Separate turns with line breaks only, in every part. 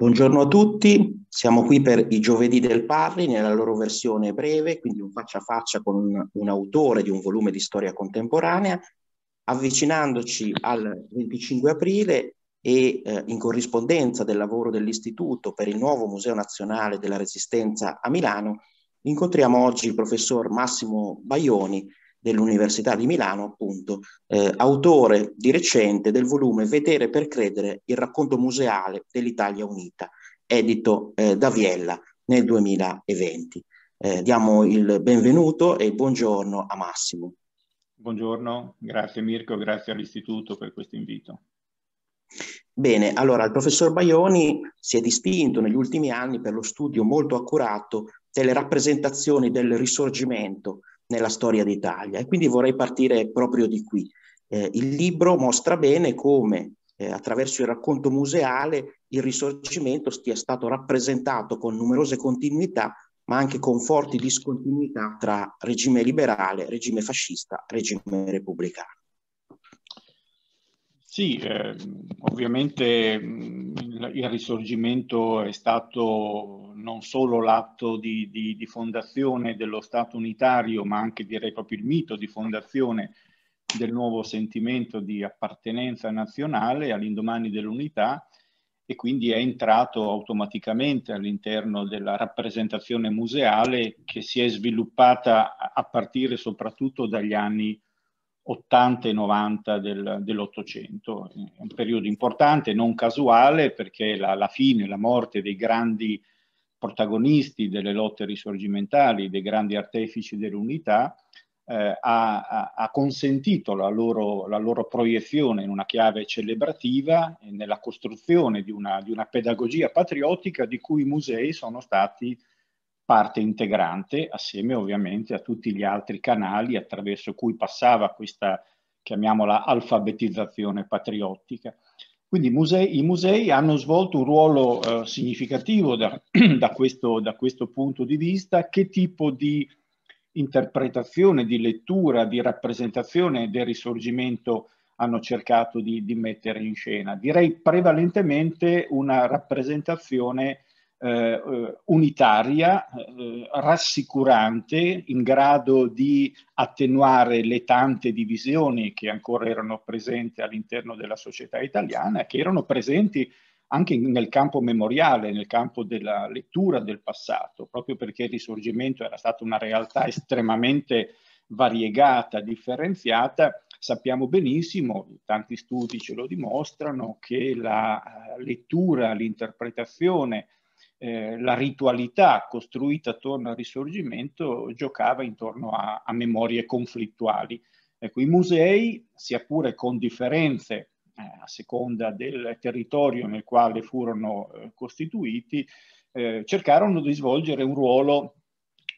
Buongiorno a tutti, siamo qui per i giovedì del Parri nella loro
versione breve, quindi un faccia a faccia con un autore di un volume di storia contemporanea, avvicinandoci al 25 aprile e eh, in corrispondenza del lavoro dell'Istituto per il nuovo Museo Nazionale della Resistenza a Milano, incontriamo oggi il professor Massimo Baioni dell'Università di Milano, appunto, eh, autore di recente del volume Vedere per credere, il racconto museale dell'Italia Unita, edito eh, da Viella nel 2020. Eh, diamo il benvenuto e buongiorno a Massimo.
Buongiorno, grazie Mirko, grazie all'Istituto per questo invito.
Bene, allora il professor Baioni si è distinto negli ultimi anni per lo studio molto accurato delle rappresentazioni del risorgimento nella storia d'Italia e quindi vorrei partire proprio di qui. Eh, il libro mostra bene come eh, attraverso il racconto museale il risorgimento sia stato rappresentato con numerose continuità ma anche con forti discontinuità tra regime liberale, regime fascista, regime repubblicano.
Sì, eh, ovviamente mhmm, il risorgimento è stato non solo l'atto di, di, di, fondazione dello Stato unitario, ma anche direi proprio il mito di fondazione del nuovo sentimento di appartenenza nazionale all'indomani dell'unità e quindi è entrato automaticamente all'interno della rappresentazione museale che si è sviluppata a partire soprattutto dagli anni 80 e 90 del, dell'Ottocento. un periodo importante, non casuale, perché la, la fine, la morte dei grandi protagonisti delle lotte risorgimentali, dei grandi artefici dell'unità, eh, ha, ha, consentito la loro, la loro, proiezione in una chiave celebrativa e nella costruzione di una, di una pedagogia patriottica di cui i musei sono stati parte integrante assieme ovviamente a tutti gli altri canali attraverso cui passava questa, chiamiamola, alfabetizzazione patriottica. Quindi musei, i musei hanno svolto un ruolo eh, significativo da, da, questo, da, questo, punto di vista. Che tipo di interpretazione, di lettura, di rappresentazione del risorgimento hanno cercato di, di mettere in scena? Direi prevalentemente una rappresentazione eh, eh, unitaria, eh, rassicurante, in grado di attenuare le tante divisioni che ancora erano presenti all'interno della società italiana, che erano presenti anche nel campo memoriale, nel campo della lettura del passato, proprio perché il risorgimento era stata una realtà estremamente variegata, differenziata, sappiamo benissimo, tanti studi ce lo dimostrano, che la eh, lettura, l'interpretazione eh, la ritualità costruita attorno al risorgimento giocava intorno a, a memorie conflittuali. Ecco, i musei, sia pure con differenze eh, a seconda del territorio nel quale furono eh, costituiti, eh, cercarono di svolgere un ruolo,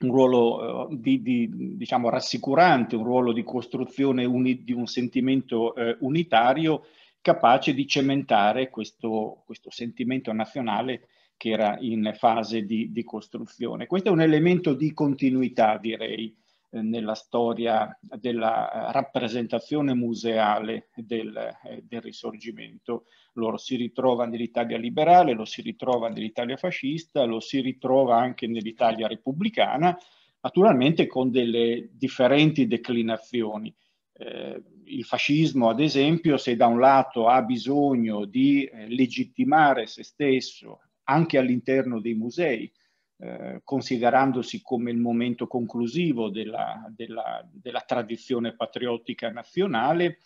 un ruolo eh, di, di, diciamo, rassicurante, un ruolo di costruzione uni, di un sentimento eh, unitario capace di cementare questo, questo sentimento nazionale che era in fase di, di costruzione. Questo è un elemento di continuità, direi, eh, nella storia della eh, rappresentazione museale del, eh, del, risorgimento. Lo si ritrova nell'Italia liberale, lo si ritrova nell'Italia fascista, lo si ritrova anche nell'Italia repubblicana, naturalmente con delle differenti declinazioni. Eh, il fascismo, ad esempio, se da un lato ha bisogno di eh, legittimare se stesso anche all'interno dei musei, eh, considerandosi come il momento conclusivo della, della, della tradizione patriottica nazionale,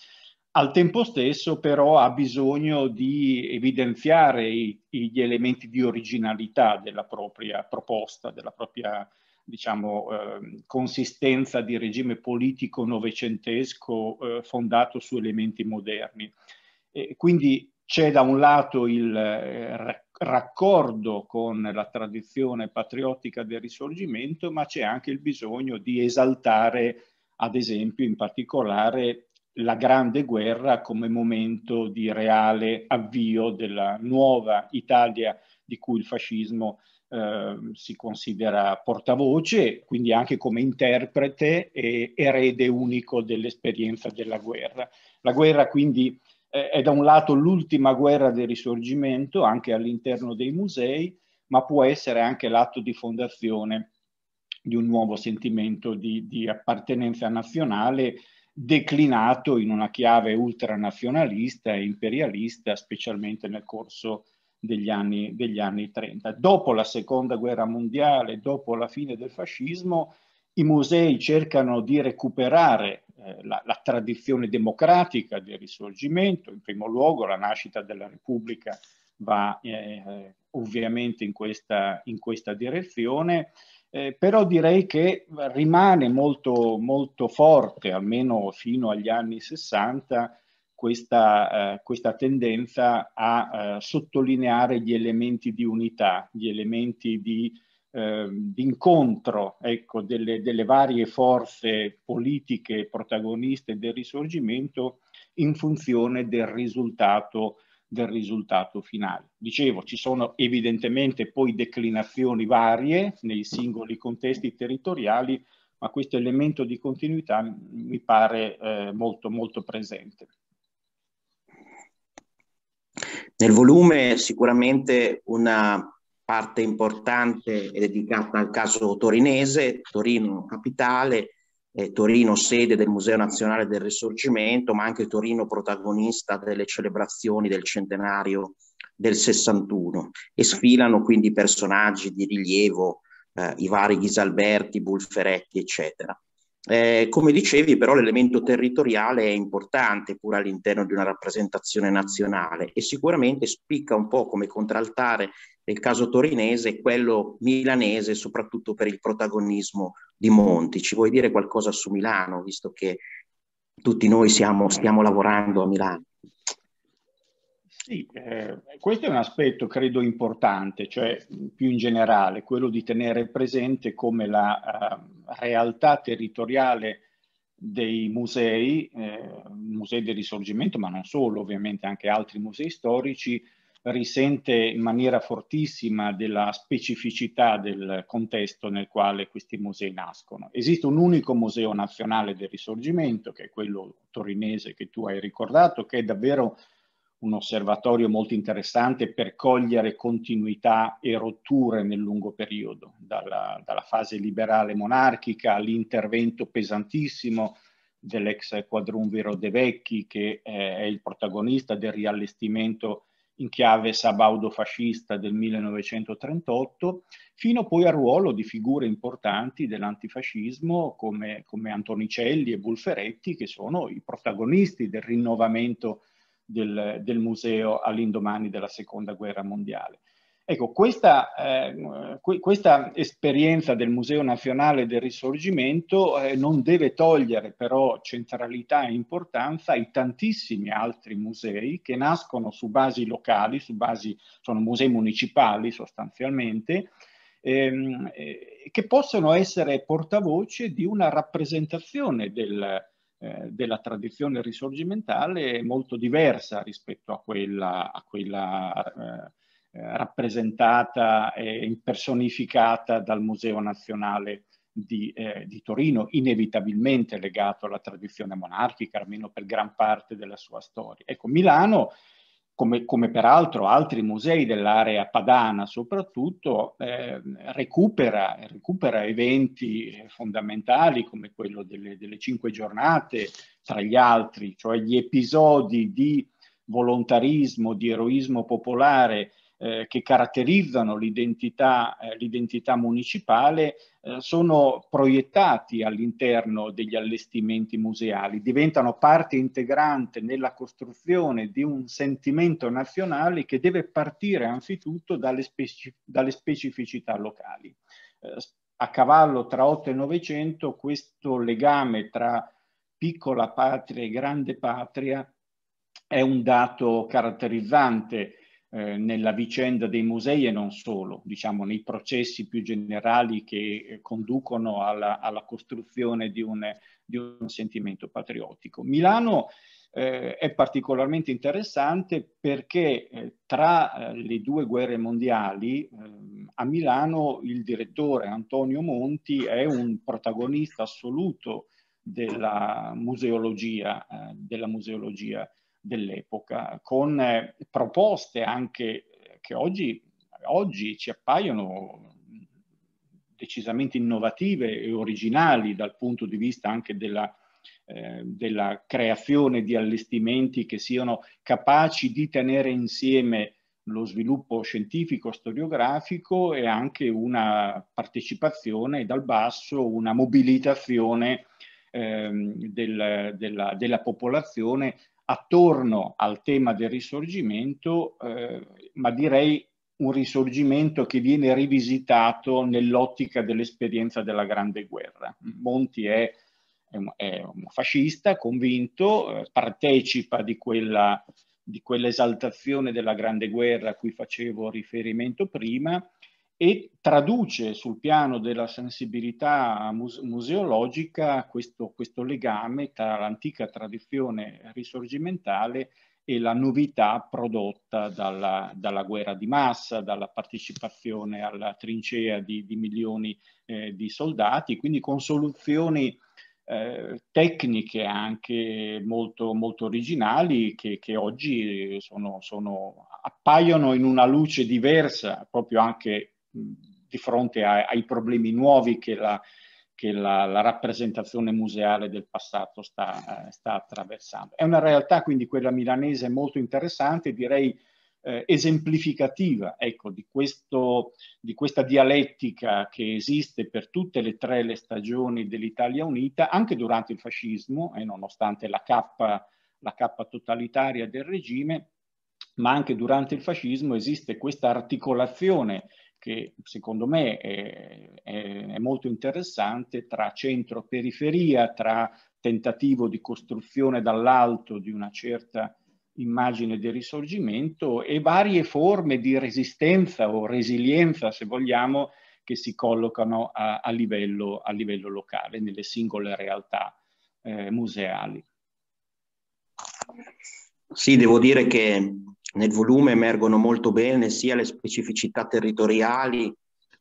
al tempo stesso però ha bisogno di evidenziare i, gli elementi di originalità della propria proposta, della propria diciamo, eh, consistenza di regime politico novecentesco eh, fondato su elementi moderni. E quindi c'è da un lato il eh, raccordo con la tradizione patriottica del risorgimento, ma c'è anche il bisogno di esaltare, ad esempio, in particolare la Grande Guerra come momento di reale avvio della nuova Italia di cui il fascismo eh, si considera portavoce, quindi anche come interprete e erede unico dell'esperienza della guerra. La guerra quindi è da un lato l'ultima guerra del risorgimento anche all'interno dei musei, ma può essere anche l'atto di fondazione di un nuovo sentimento di, di appartenenza nazionale declinato in una chiave ultranazionalista e imperialista, specialmente nel corso degli anni, degli anni 30. Dopo la seconda guerra mondiale, dopo la fine del fascismo, i musei cercano di recuperare eh, la, la, tradizione democratica del risorgimento, in primo luogo la nascita della Repubblica va eh, ovviamente in questa, in questa direzione, eh, però direi che rimane molto, molto forte, almeno fino agli anni 60, questa, eh, questa tendenza a eh, sottolineare gli elementi di unità, gli elementi di Ehm, d'incontro ecco, delle, delle, varie forze politiche protagoniste del risorgimento in funzione del risultato, del risultato finale. Dicevo, ci sono evidentemente poi declinazioni varie nei singoli contesti territoriali, ma questo elemento di continuità mi pare eh, molto, molto presente.
Nel volume sicuramente una parte importante è dedicata al caso torinese, Torino capitale, eh, Torino sede del Museo Nazionale del Risorgimento, ma anche Torino protagonista delle celebrazioni del centenario del 61 e sfilano quindi personaggi di rilievo, eh, i vari Ghisalberti, Bulferetti, eccetera. Eh, come dicevi, però, l'elemento territoriale è importante pure all'interno di una rappresentazione nazionale e sicuramente spicca un po' come contraltare nel caso torinese quello milanese, soprattutto per il protagonismo di Monti. Ci vuoi dire qualcosa su Milano, visto che tutti noi siamo, stiamo lavorando a Milano?
Sì, eh, questo è un aspetto credo importante, cioè più in generale, quello di tenere presente come la uh, realtà territoriale dei musei, eh, musei del risorgimento, ma non solo, ovviamente anche altri musei storici, risente in maniera fortissima della specificità del contesto nel quale questi musei nascono. Esiste un unico museo nazionale del risorgimento, che è quello torinese che tu hai ricordato, che è davvero un osservatorio molto interessante per cogliere continuità e rotture nel lungo periodo, dalla, dalla fase liberale monarchica all'intervento pesantissimo dell'ex quadrumviro De Vecchi, che eh, è il protagonista del riallestimento in chiave sabaudo-fascista del 1938, fino poi al ruolo di figure importanti dell'antifascismo come, come Antonicelli e Bulferetti, che sono i protagonisti del rinnovamento del, del museo all'indomani della seconda guerra mondiale. Ecco, questa, eh, questa, esperienza del Museo Nazionale del Risorgimento eh, non deve togliere però centralità e importanza ai tantissimi altri musei che nascono su basi locali, su basi, sono musei municipali sostanzialmente, ehm, eh, che possono essere portavoce di una rappresentazione del, eh, della tradizione risorgimentale è molto diversa rispetto a quella, a quella eh, eh, rappresentata e impersonificata dal Museo Nazionale di, eh, di, Torino, inevitabilmente legato alla tradizione monarchica, almeno per gran parte della sua storia. Ecco, Milano come, come peraltro altri musei dell'area padana soprattutto, eh, recupera, recupera, eventi fondamentali come quello delle, delle cinque giornate, tra gli altri, cioè gli episodi di volontarismo, di eroismo popolare eh, che caratterizzano l'identità, eh, l'identità municipale eh, sono proiettati all'interno degli allestimenti museali, diventano parte integrante nella costruzione di un sentimento nazionale che deve partire anzitutto dalle, speci- dalle specificità locali. Eh, a cavallo tra 8 e 900 questo legame tra piccola patria e grande patria è un dato caratterizzante eh, nella vicenda dei musei e non solo, diciamo nei processi più generali che eh, conducono alla, alla costruzione di un, di un, sentimento patriottico. Milano eh, è particolarmente interessante perché eh, tra eh, le due guerre mondiali ehm, a Milano il direttore Antonio Monti è un protagonista assoluto della museologia, della museologia dell'epoca, con eh, proposte anche eh, che oggi, oggi ci appaiono decisamente innovative e originali dal punto di vista anche della, eh, della creazione di allestimenti che siano capaci di tenere insieme lo sviluppo scientifico, storiografico e anche una partecipazione dal basso, una mobilitazione ehm, del, della, della, popolazione attorno al tema del risorgimento, eh, ma direi un risorgimento che viene rivisitato nell'ottica dell'esperienza della Grande Guerra. Monti è, è un fascista convinto, eh, partecipa di quella di quell'esaltazione della Grande Guerra a cui facevo riferimento prima e traduce sul piano della sensibilità museologica questo, questo legame tra l'antica tradizione risorgimentale e la novità prodotta dalla, dalla, guerra di massa, dalla partecipazione alla trincea di, di milioni eh, di soldati, quindi con soluzioni eh, tecniche anche molto, molto originali che, che oggi sono, sono, appaiono in una luce diversa proprio anche di fronte a, ai problemi nuovi che la, che la, la rappresentazione museale del passato sta, eh, sta, attraversando. È una realtà quindi quella milanese molto interessante, direi eh, esemplificativa ecco, di, questo, di questa dialettica che esiste per tutte le tre le stagioni dell'Italia unita, anche durante il fascismo e eh, nonostante la cappa, la cappa totalitaria del regime, ma anche durante il fascismo esiste questa articolazione che secondo me è, è, è molto interessante tra centro-periferia, tra tentativo di costruzione dall'alto di una certa immagine del risorgimento e varie forme di resistenza o resilienza, se vogliamo, che si collocano a, a, livello, a livello, locale, nelle singole realtà eh, museali.
Sì, devo dire che nel volume emergono molto bene sia le specificità territoriali,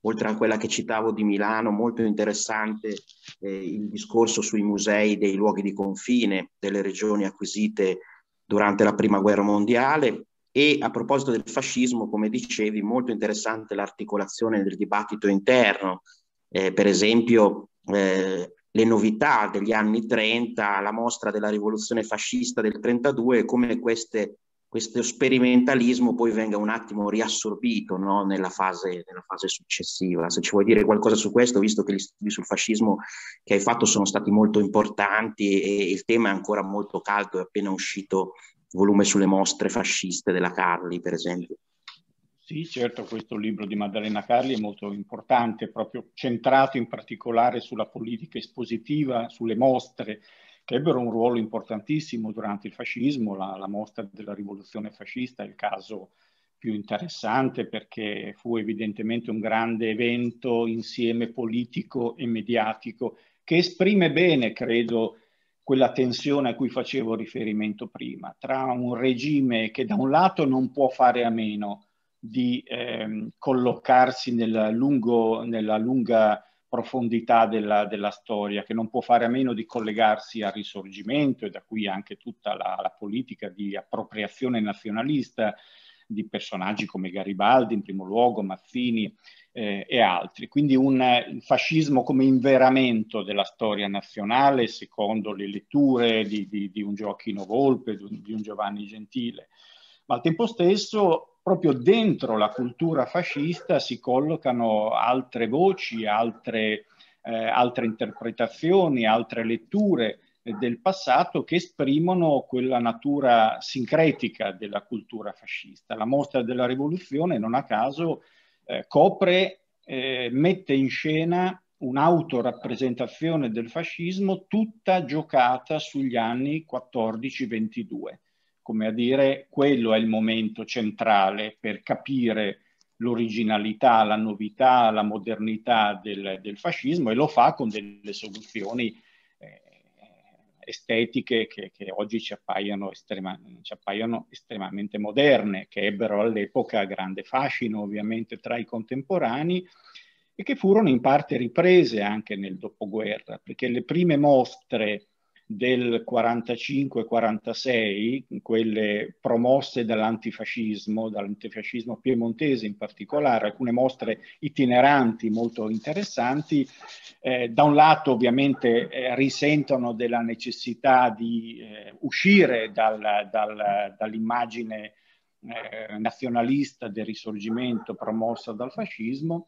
oltre a quella che citavo di Milano, molto interessante eh, il discorso sui musei dei luoghi di confine delle regioni acquisite durante la Prima Guerra Mondiale e a proposito del fascismo, come dicevi, molto interessante l'articolazione del dibattito interno, eh, per esempio eh, le novità degli anni 30, la mostra della rivoluzione fascista del 32 come queste questo sperimentalismo poi venga un attimo riassorbito no? nella, fase, nella, fase, successiva. Se ci vuoi dire qualcosa su questo, visto che gli studi sul fascismo che hai fatto sono stati molto importanti e il tema è ancora molto caldo, è appena uscito il volume sulle mostre fasciste della Carli, per esempio.
Sì, certo, questo libro di Maddalena Carli è molto importante, proprio centrato in particolare sulla politica espositiva, sulle mostre, che ebbero un ruolo importantissimo durante il fascismo, la, la mostra della rivoluzione fascista è il caso più interessante perché fu evidentemente un grande evento insieme politico e mediatico che esprime bene, credo, quella tensione a cui facevo riferimento prima, tra un regime che da un lato non può fare a meno di ehm, collocarsi nella, lungo, nella lunga profondità della, della, storia, che non può fare a meno di collegarsi al risorgimento e da qui anche tutta la, la politica di appropriazione nazionalista di personaggi come Garibaldi in primo luogo, Mazzini eh, e altri. Quindi un fascismo come inveramento della storia nazionale secondo le letture di, di, di un Gioacchino Volpe, di un Giovanni Gentile ma al tempo stesso proprio dentro la cultura fascista si collocano altre voci, altre, eh, altre interpretazioni, altre letture eh, del passato che esprimono quella natura sincretica della cultura fascista. La mostra della rivoluzione, non a caso, eh, copre, eh, mette in scena un'autorappresentazione del fascismo tutta giocata sugli anni 14-22 come a dire quello è il momento centrale per capire l'originalità, la novità, la modernità del, del, fascismo e lo fa con delle soluzioni eh, estetiche che, che, oggi ci appaiono, estrema, ci appaiono, estremamente moderne, che ebbero all'epoca grande fascino ovviamente tra i contemporanei e che furono in parte riprese anche nel dopoguerra, perché le prime mostre del 45-46, quelle promosse dall'antifascismo, dall'antifascismo piemontese in particolare, alcune mostre itineranti molto interessanti, eh, da un lato ovviamente eh, risentono della necessità di eh, uscire dal, dal, dall'immagine eh, nazionalista del risorgimento promossa dal fascismo,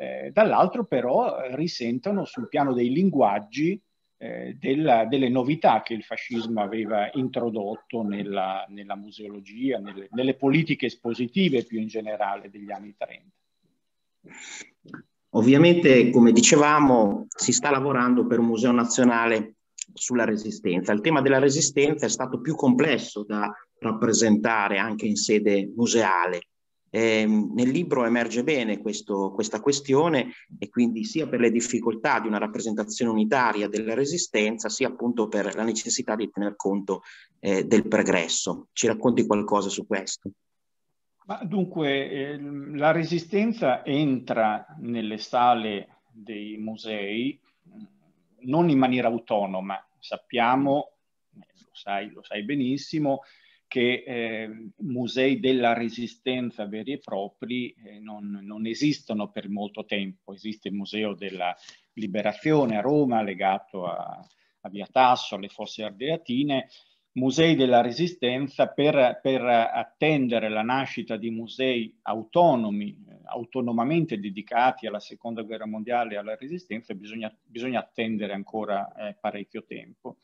eh, dall'altro però risentono sul piano dei linguaggi eh, della, delle novità che il fascismo aveva introdotto nella, nella museologia, nelle, nelle, politiche espositive più in generale degli anni 30.
Ovviamente, come dicevamo, si sta lavorando per un museo nazionale sulla resistenza. Il tema della resistenza è stato più complesso da rappresentare anche in sede museale. Eh, nel libro emerge bene questo, questa questione e quindi sia per le difficoltà di una rappresentazione unitaria della resistenza, sia appunto per la necessità di tener conto eh, del progresso. Ci racconti qualcosa su questo?
Ma dunque, eh, la resistenza entra nelle sale dei musei non in maniera autonoma, sappiamo, lo sai, lo sai benissimo, che eh, musei della resistenza veri e propri eh, non, non, esistono per molto tempo. Esiste il Museo della Liberazione a Roma, legato a, a Via Tasso, alle Fosse Ardeatine, musei della resistenza per, per, attendere la nascita di musei autonomi, eh, autonomamente dedicati alla seconda guerra mondiale e alla resistenza, bisogna, bisogna attendere ancora eh, parecchio tempo.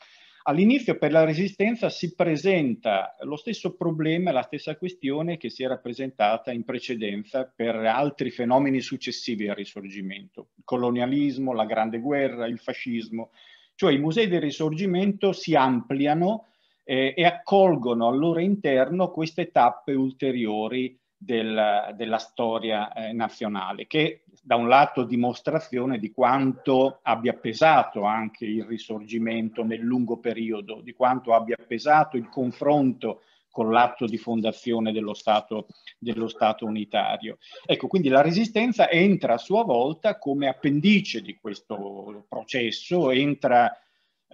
All'inizio per la resistenza si presenta lo stesso problema, la stessa questione che si era presentata in precedenza per altri fenomeni successivi al risorgimento, il colonialismo, la grande guerra, il fascismo, cioè i musei del risorgimento si ampliano eh, e accolgono al loro interno queste tappe ulteriori del, della storia eh, nazionale, che da un lato dimostrazione di quanto abbia pesato anche il risorgimento nel lungo periodo, di quanto abbia pesato il confronto con l'atto di fondazione dello Stato, dello Stato unitario. Ecco, quindi la resistenza entra a sua volta come appendice di questo processo, entra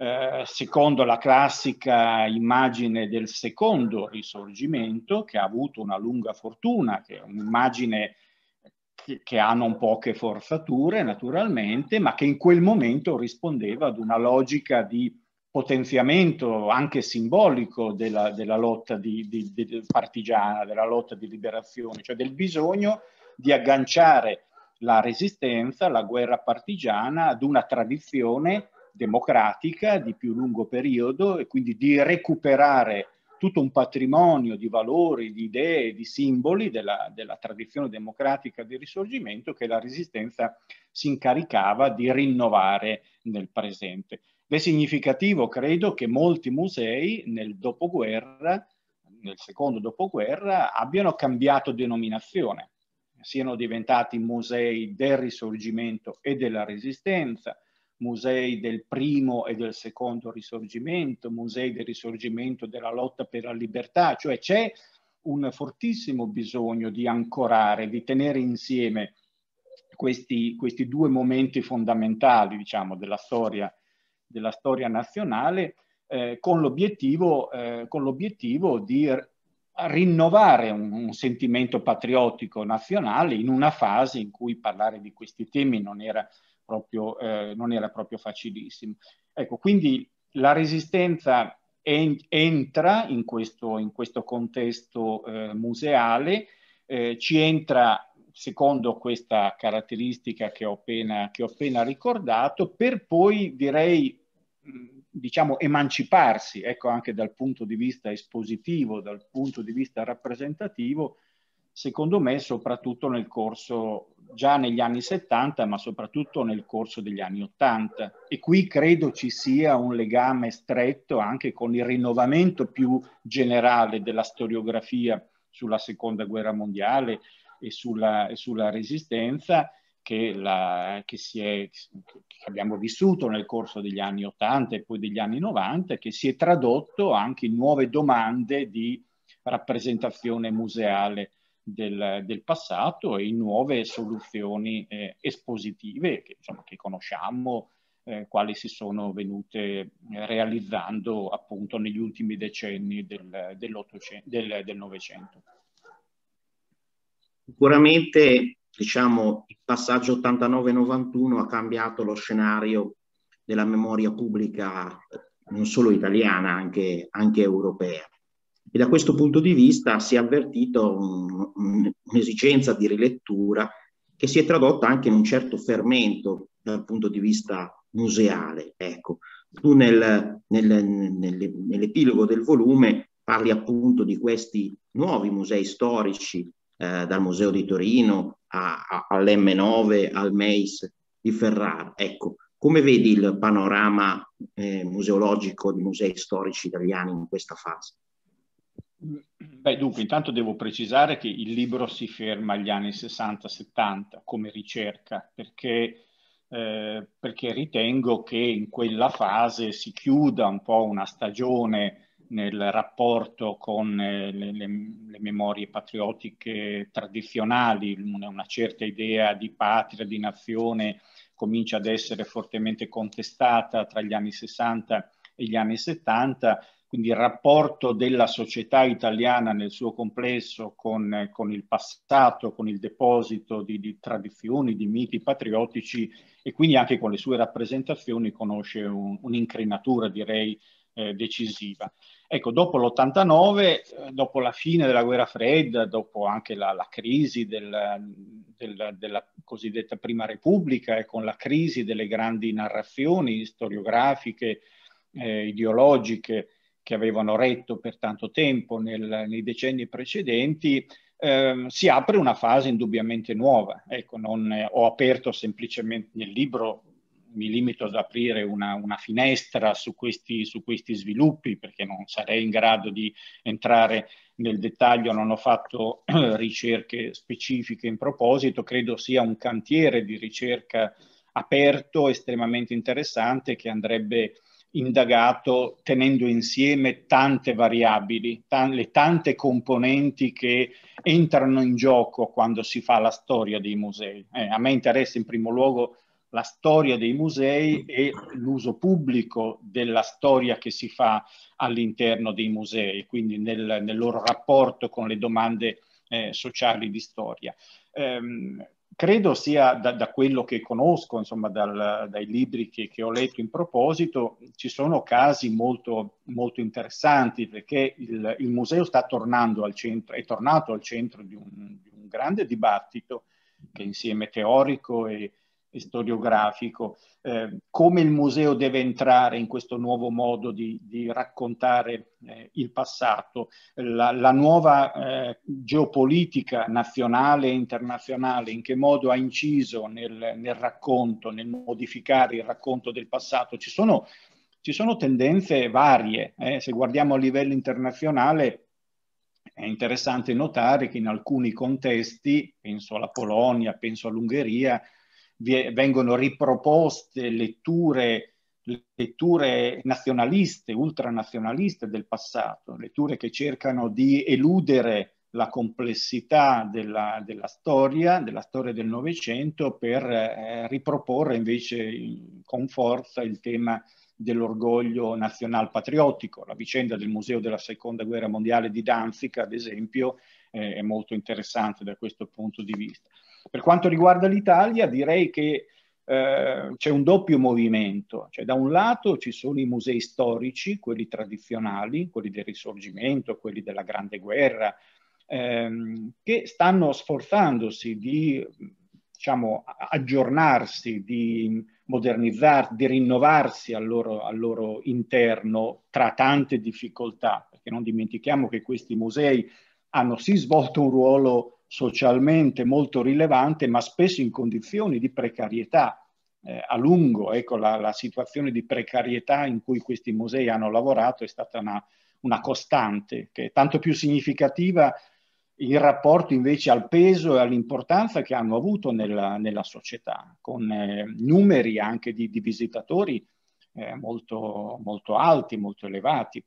eh, secondo la classica immagine del secondo risorgimento, che ha avuto una lunga fortuna, che è un'immagine che, che ha non poche forzature naturalmente, ma che in quel momento rispondeva ad una logica di potenziamento anche simbolico della, della lotta di, di, di partigiana, della lotta di liberazione, cioè del bisogno di agganciare la resistenza, la guerra partigiana ad una tradizione democratica di più lungo periodo e quindi di recuperare tutto un patrimonio di valori, di idee, di simboli della, della tradizione democratica del risorgimento che la resistenza si incaricava di rinnovare nel presente. è significativo, credo, che molti musei nel dopoguerra, nel secondo dopoguerra, abbiano cambiato denominazione, siano diventati musei del risorgimento e della resistenza, musei del primo e del secondo risorgimento, musei del risorgimento della lotta per la libertà, cioè c'è un fortissimo bisogno di ancorare, di tenere insieme questi, questi due momenti fondamentali diciamo, della, storia, della storia nazionale eh, con, l'obiettivo, eh, con l'obiettivo di rinnovare un, un, sentimento patriottico nazionale in una fase in cui parlare di questi temi non era proprio, eh, non era proprio facilissimo. Ecco, quindi la resistenza en- entra in questo, in questo contesto eh, museale, eh, ci entra secondo questa caratteristica che ho appena, che ho appena ricordato, per poi direi diciamo emanciparsi ecco anche dal punto di vista espositivo dal punto di vista rappresentativo secondo me soprattutto nel corso già negli anni 70 ma soprattutto nel corso degli anni 80 e qui credo ci sia un legame stretto anche con il rinnovamento più generale della storiografia sulla seconda guerra mondiale e sulla, e sulla resistenza che, la, che, è, che, abbiamo vissuto nel corso degli anni 80 e poi degli anni 90 che si è tradotto anche in nuove domande di rappresentazione museale del, del passato e in nuove soluzioni eh, espositive che, insomma, che conosciamo, eh, quali si sono venute eh, realizzando appunto negli ultimi decenni del, del, del Novecento.
Sicuramente diciamo, il passaggio 89-91 ha cambiato lo scenario della memoria pubblica non solo italiana, anche, anche europea. E da questo punto di vista si è avvertito mm, un'esigenza di rilettura che si è tradotta anche in un certo fermento dal punto di vista museale. Ecco, tu nel, nel, nel, nell'epilogo del volume parli appunto di questi nuovi musei storici, eh, dal Museo di Torino a, a, all'M9, al MEIS di Ferrara. Ecco, come vedi il panorama eh, museologico di musei storici italiani in questa fase?
Beh, dunque, intanto devo precisare che il libro si ferma agli anni 60-70 come ricerca, perché, eh, perché, ritengo che in quella fase si chiuda un po' una stagione nel rapporto con eh, le, le, le, memorie patriottiche tradizionali, una, certa idea di patria, di nazione comincia ad essere fortemente contestata tra gli anni 60 e gli anni 70 quindi il rapporto della società italiana nel suo complesso con, con il passato, con il deposito di, di, tradizioni, di miti patriottici e quindi anche con le sue rappresentazioni conosce un, un'incrinatura, direi, eh, decisiva. Ecco, dopo l'89, eh, dopo la fine della guerra fredda, dopo anche la, la crisi del, del, della cosiddetta Prima Repubblica e eh, con la crisi delle grandi narrazioni storiografiche, eh, ideologiche, che avevano retto per tanto tempo nel, nei decenni precedenti, eh, si apre una fase indubbiamente nuova. Ecco, non, eh, ho aperto semplicemente nel libro, mi limito ad aprire una, una finestra su questi, su questi, sviluppi perché non sarei in grado di entrare nel dettaglio, non ho fatto eh, ricerche specifiche in proposito, credo sia un cantiere di ricerca aperto, estremamente interessante, che andrebbe indagato tenendo insieme tante variabili, t- le tante componenti che entrano in gioco quando si fa la storia dei musei. Eh, a me interessa in primo luogo la storia dei musei e l'uso pubblico della storia che si fa all'interno dei musei, quindi nel, nel loro rapporto con le domande eh, sociali di storia. Ehm, credo sia da, da, quello che conosco, insomma, dal, dai libri che, che, ho letto in proposito, ci sono casi molto, molto interessanti perché il, il museo sta tornando al centro, è tornato al centro di un, di un grande dibattito che insieme teorico e, storiografico, eh, come il museo deve entrare in questo nuovo modo di, di raccontare eh, il passato, la, la nuova eh, geopolitica nazionale e internazionale, in che modo ha inciso nel, nel racconto, nel modificare il racconto del passato. Ci sono, ci sono tendenze varie, eh. se guardiamo a livello internazionale è interessante notare che in alcuni contesti, penso alla Polonia, penso all'Ungheria, vengono riproposte letture, letture nazionaliste, ultranazionaliste del passato, letture che cercano di eludere la complessità della, della, storia, della storia del Novecento, per eh, riproporre invece con forza il tema dell'orgoglio nazional patriottico. La vicenda del Museo della Seconda Guerra Mondiale di Danzica, ad esempio, eh, è molto interessante da questo punto di vista. Per quanto riguarda l'Italia, direi che eh, c'è un doppio movimento, cioè da un lato ci sono i musei storici, quelli tradizionali, quelli del risorgimento, quelli della grande guerra, ehm, che stanno sforzandosi di diciamo, aggiornarsi, di modernizzarsi, di rinnovarsi al loro, al loro interno tra tante difficoltà, perché non dimentichiamo che questi musei hanno sì svolto un ruolo socialmente molto rilevante, ma spesso in condizioni di precarietà eh, a lungo. Ecco, la, la, situazione di precarietà in cui questi musei hanno lavorato è stata una, una costante, che è tanto più significativa in rapporto invece al peso e all'importanza che hanno avuto nella, nella società, con eh, numeri anche di, di visitatori eh, molto, molto alti, molto elevati.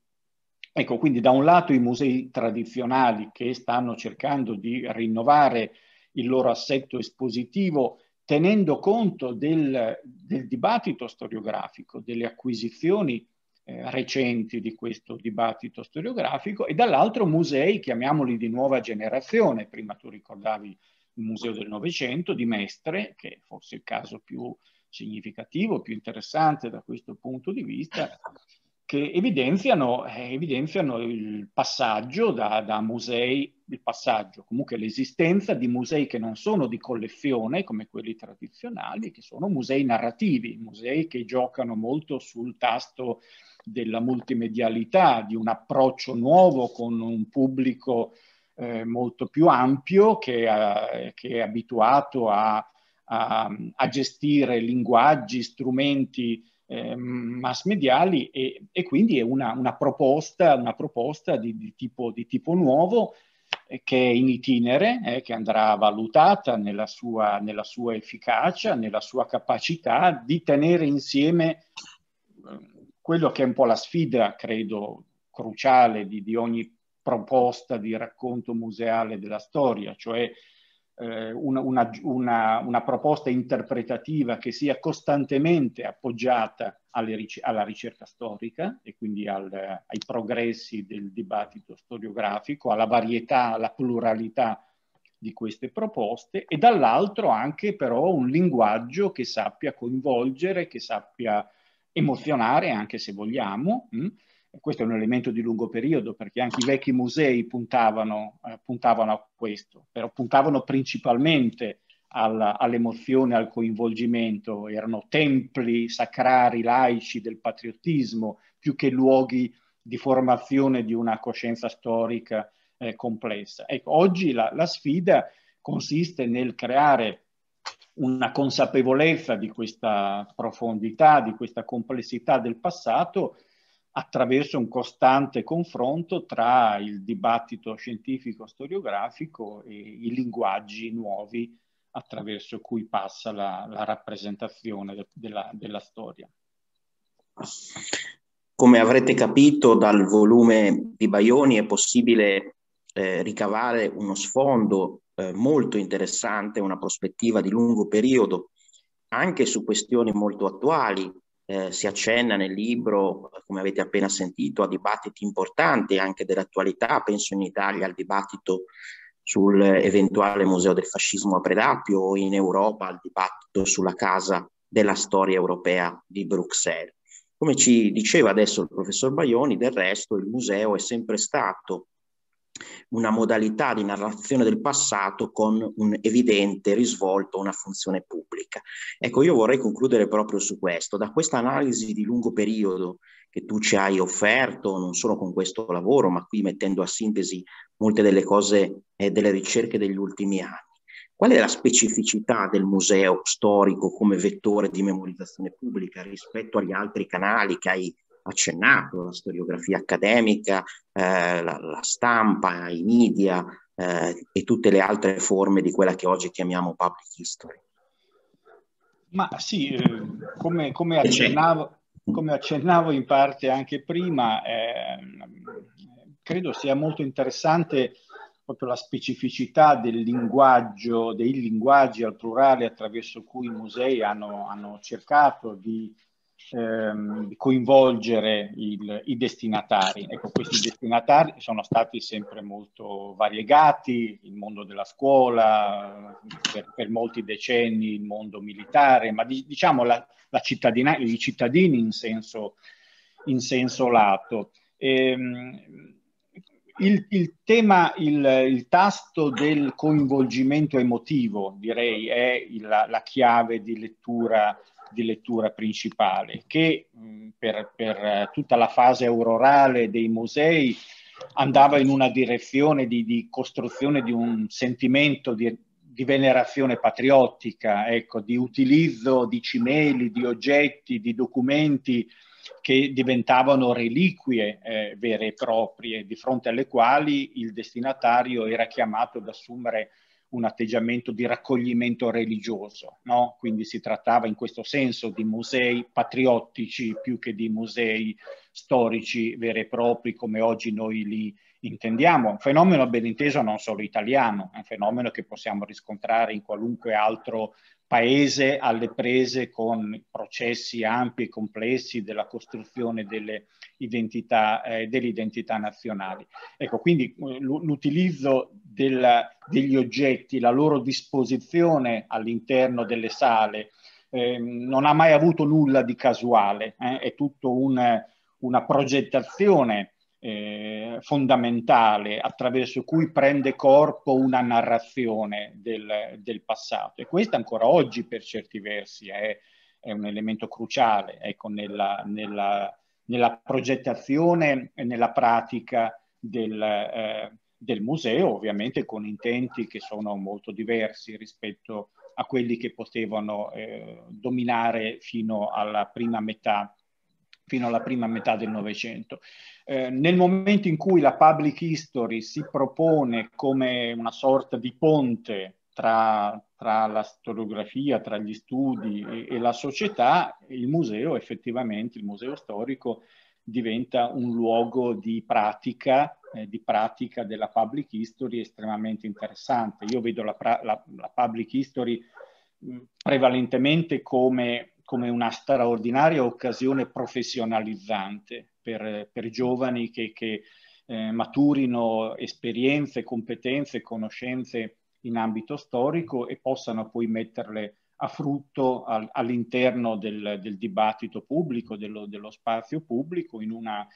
Ecco, quindi da un lato i musei tradizionali che stanno cercando di rinnovare il loro assetto espositivo tenendo conto del, del dibattito storiografico, delle acquisizioni eh, recenti di questo dibattito storiografico e dall'altro musei, chiamiamoli di nuova generazione, prima tu ricordavi il Museo del Novecento di Mestre, che è forse il caso più significativo, più interessante da questo punto di vista, che evidenziano, eh, evidenziano il passaggio da, da, musei, il passaggio, comunque l'esistenza di musei che non sono di collezione come quelli tradizionali, che sono musei narrativi, musei che giocano molto sul tasto della multimedialità, di un approccio nuovo con un pubblico eh, molto più ampio che, eh, che è abituato a, a, a gestire linguaggi, strumenti eh, mass mediali e, e quindi è una, una proposta, una proposta di, di, tipo, di, tipo, nuovo eh, che è in itinere, eh, che andrà valutata nella sua, nella sua, efficacia, nella sua capacità di tenere insieme eh, quello che è un po' la sfida, credo, cruciale di, di ogni proposta di racconto museale della storia, cioè eh, una, una, una, una, proposta interpretativa che sia costantemente appoggiata ric- alla ricerca storica e quindi al, ai progressi del dibattito storiografico, alla varietà, alla pluralità di queste proposte e dall'altro anche però un linguaggio che sappia coinvolgere, che sappia emozionare anche se vogliamo, mh? Hm, questo è un elemento di lungo periodo perché anche i vecchi musei puntavano, eh, puntavano a questo, però puntavano principalmente alla, all'emozione, al coinvolgimento, erano templi sacrari, laici del patriottismo, più che luoghi di formazione di una coscienza storica eh, complessa. Ecco, oggi la, la sfida consiste nel creare una consapevolezza di questa profondità, di questa complessità del passato attraverso un costante confronto tra il dibattito scientifico storiografico e i linguaggi nuovi attraverso cui passa la, la rappresentazione de, della, della storia.
Come avrete capito dal volume di Baioni è possibile eh, ricavare uno sfondo eh, molto interessante, una prospettiva di lungo periodo, anche su questioni molto attuali eh, si accenna nel libro, come avete appena sentito, a dibattiti importanti anche dell'attualità, penso in Italia al dibattito sull'eventuale museo del fascismo a Predapio o in Europa al dibattito sulla casa della storia europea di Bruxelles. Come ci diceva adesso il professor Baioni, del resto il museo è sempre stato una modalità di narrazione del passato con un evidente risvolto, una funzione pubblica. Ecco, io vorrei concludere proprio su questo. Da questa analisi di lungo periodo che tu ci hai offerto, non solo con questo lavoro, ma qui mettendo a sintesi molte delle cose e eh, delle ricerche degli ultimi anni, qual è la specificità del museo storico come vettore di memorizzazione pubblica rispetto agli altri canali che hai accennato, la storiografia accademica, eh, la, la, stampa, i media eh, e tutte le altre forme di quella che oggi chiamiamo public history.
Ma sì, eh, come, come, accennavo, come, accennavo, in parte anche prima, ehm, credo sia molto interessante proprio la specificità del linguaggio, dei linguaggi al plurale attraverso cui i musei hanno, hanno cercato di ehm, coinvolgere il, i destinatari. Ecco, questi destinatari sono stati sempre molto variegati, il mondo della scuola, per, per molti decenni il mondo militare, ma di, diciamo la, la cittadina, i cittadini in senso, in senso lato. Ehm, il, il, tema, il, il, tasto del coinvolgimento emotivo, direi, è la, la chiave di lettura di lettura principale che mm, per, per, eh, tutta la fase aurorale dei musei andava in una direzione di, di costruzione di un sentimento di, di venerazione patriottica, ecco, di utilizzo di cimeli, di oggetti, di documenti che diventavano reliquie eh, vere e proprie, di fronte alle quali il destinatario era chiamato ad assumere un atteggiamento di raccoglimento religioso, no? quindi si trattava in questo senso di musei patriottici più che di musei storici veri e propri come oggi noi li intendiamo. Un fenomeno ben inteso non solo italiano, è un fenomeno che possiamo riscontrare in qualunque altro paese alle prese con processi ampi e complessi della costruzione delle identità, eh, dell identità nazionali. Ecco, quindi eh, l'utilizzo degli oggetti, la loro disposizione all'interno delle sale, eh, non ha mai avuto nulla di casuale, eh? è tutto un, una progettazione eh, fondamentale attraverso cui prende corpo una narrazione del, del passato e questo ancora oggi per certi versi è, è un elemento cruciale ecco, nella, nella, nella, progettazione e nella pratica del, eh, del museo, ovviamente con intenti che sono molto diversi rispetto a quelli che potevano eh, dominare fino alla prima metà fino alla prima metà del Novecento. Eh, nel momento in cui la public history si propone come una sorta di ponte tra, tra la storiografia, tra gli studi e, e, la società, il museo effettivamente, il museo storico, diventa un luogo di pratica, eh, di pratica della public history estremamente interessante. Io vedo la, la, la public history prevalentemente come come una straordinaria occasione professionalizzante per, per giovani che, che eh, maturino esperienze, competenze, conoscenze in ambito storico e possano poi metterle a frutto al, all'interno del, del, dibattito pubblico, dello, dello spazio pubblico, in una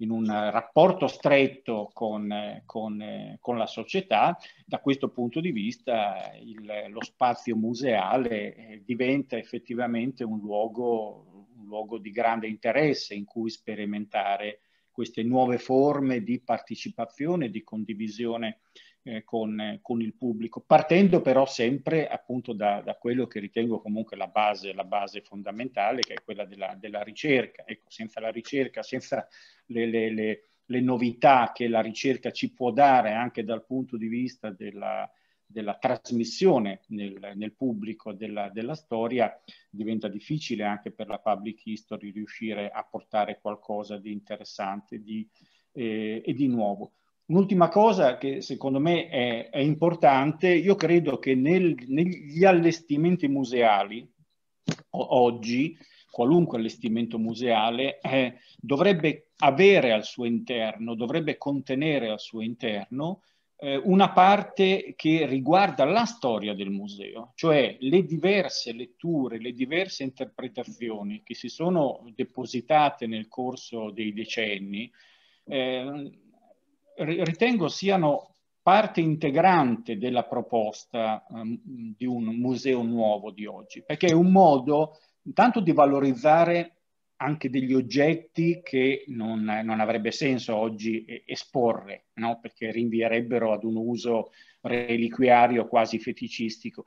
in un eh, rapporto stretto con, eh, con, eh, con, la società, da questo punto di vista il, lo spazio museale diventa effettivamente un luogo, un luogo, di grande interesse in cui sperimentare queste nuove forme di partecipazione, di condivisione eh, con, eh, con, il pubblico, partendo però sempre appunto da, da quello che ritengo comunque la base, la base fondamentale, che è quella della, della, ricerca. Ecco, senza la ricerca, senza le, le, le, le, novità che la ricerca ci può dare anche dal punto di vista della, della trasmissione nel, nel pubblico della, della, storia, diventa difficile anche per la public history riuscire a portare qualcosa di interessante di, eh, e di nuovo. Un'ultima cosa che secondo me è, è importante, io credo che nel, negli allestimenti museali oggi, qualunque allestimento museale, eh, dovrebbe avere al suo interno, dovrebbe contenere al suo interno eh, una parte che riguarda la storia del museo, cioè le diverse letture, le diverse interpretazioni che si sono depositate nel corso dei decenni. Eh, ritengo siano parte integrante della proposta um, di un museo nuovo di oggi, perché è un modo intanto di valorizzare anche degli oggetti che non, non avrebbe senso oggi eh, esporre, no? perché rinvierebbero ad un uso reliquiario quasi feticistico.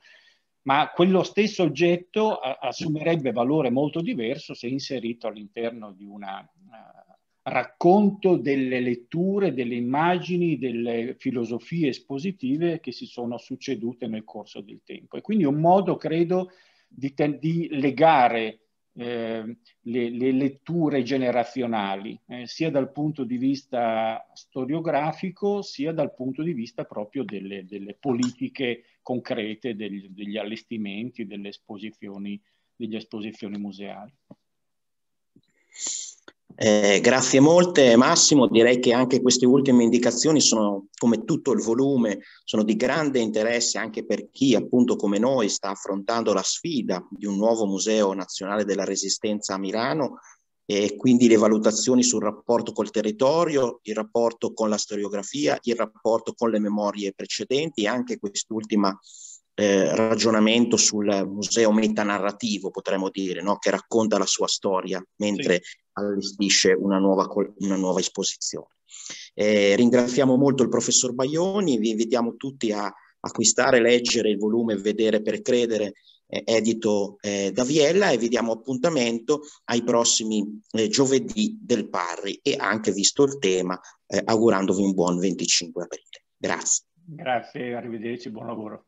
Ma quello stesso oggetto assumerebbe valore molto diverso se inserito all'interno di una uh, racconto delle letture, delle immagini, delle filosofie espositive che si sono succedute nel corso del tempo. E quindi un modo, credo, di, di legare eh, le, le, letture generazionali, eh, sia dal punto di vista storiografico, sia dal punto di vista proprio delle, delle politiche concrete, degli, degli allestimenti, delle esposizioni, delle esposizioni museali.
Eh, grazie molte Massimo, direi che anche queste ultime indicazioni sono come tutto il volume, sono di grande interesse anche per chi appunto come noi sta affrontando la sfida di un nuovo Museo Nazionale della Resistenza a Milano e quindi le valutazioni sul rapporto col territorio, il rapporto con la storiografia, il rapporto con le memorie precedenti e anche quest'ultima eh, ragionamento sul museo metanarrativo, potremmo dire, no? che racconta la sua storia mentre sì allestisce una nuova, una nuova esposizione. Eh, ringraziamo molto il professor Baglioni, vi invitiamo tutti a acquistare, leggere il volume Vedere per Credere, eh, edito eh, da Viella e vi diamo appuntamento ai prossimi eh, giovedì del Parri e anche visto il tema, eh, augurandovi un buon
25 aprile. Grazie. Grazie, arrivederci, buon lavoro.